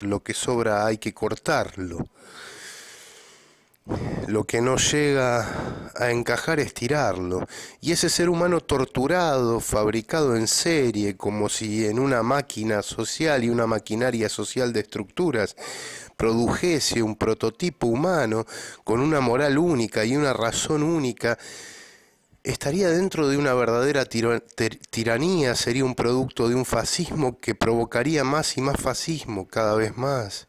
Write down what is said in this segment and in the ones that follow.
lo que sobra hay que cortarlo. Lo que no llega a encajar es tirarlo. Y ese ser humano torturado, fabricado en serie, como si en una máquina social y una maquinaria social de estructuras produjese un prototipo humano con una moral única y una razón única, estaría dentro de una verdadera tiranía, sería un producto de un fascismo que provocaría más y más fascismo cada vez más.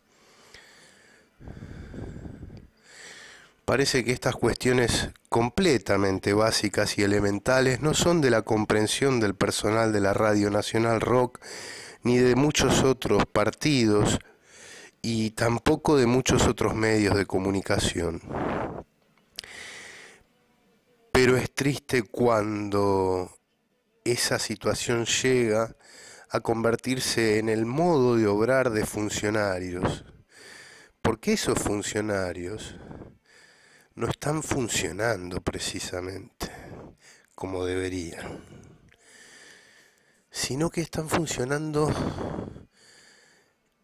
Parece que estas cuestiones completamente básicas y elementales no son de la comprensión del personal de la Radio Nacional Rock ni de muchos otros partidos y tampoco de muchos otros medios de comunicación. Pero es triste cuando esa situación llega a convertirse en el modo de obrar de funcionarios, porque esos funcionarios no están funcionando precisamente como deberían, sino que están funcionando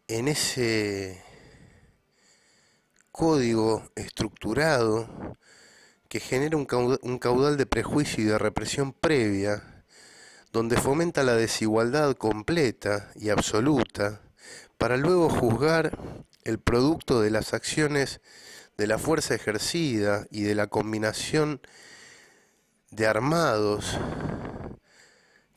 en ese código estructurado que genera un caudal de prejuicio y de represión previa, donde fomenta la desigualdad completa y absoluta, para luego juzgar el producto de las acciones de la fuerza ejercida y de la combinación de armados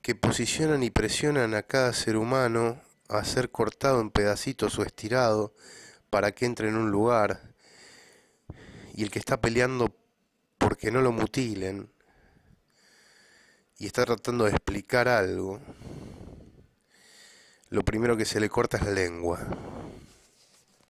que posicionan y presionan a cada ser humano a ser cortado en pedacitos o estirado para que entre en un lugar. Y el que está peleando porque no lo mutilen, y está tratando de explicar algo, lo primero que se le corta es la lengua.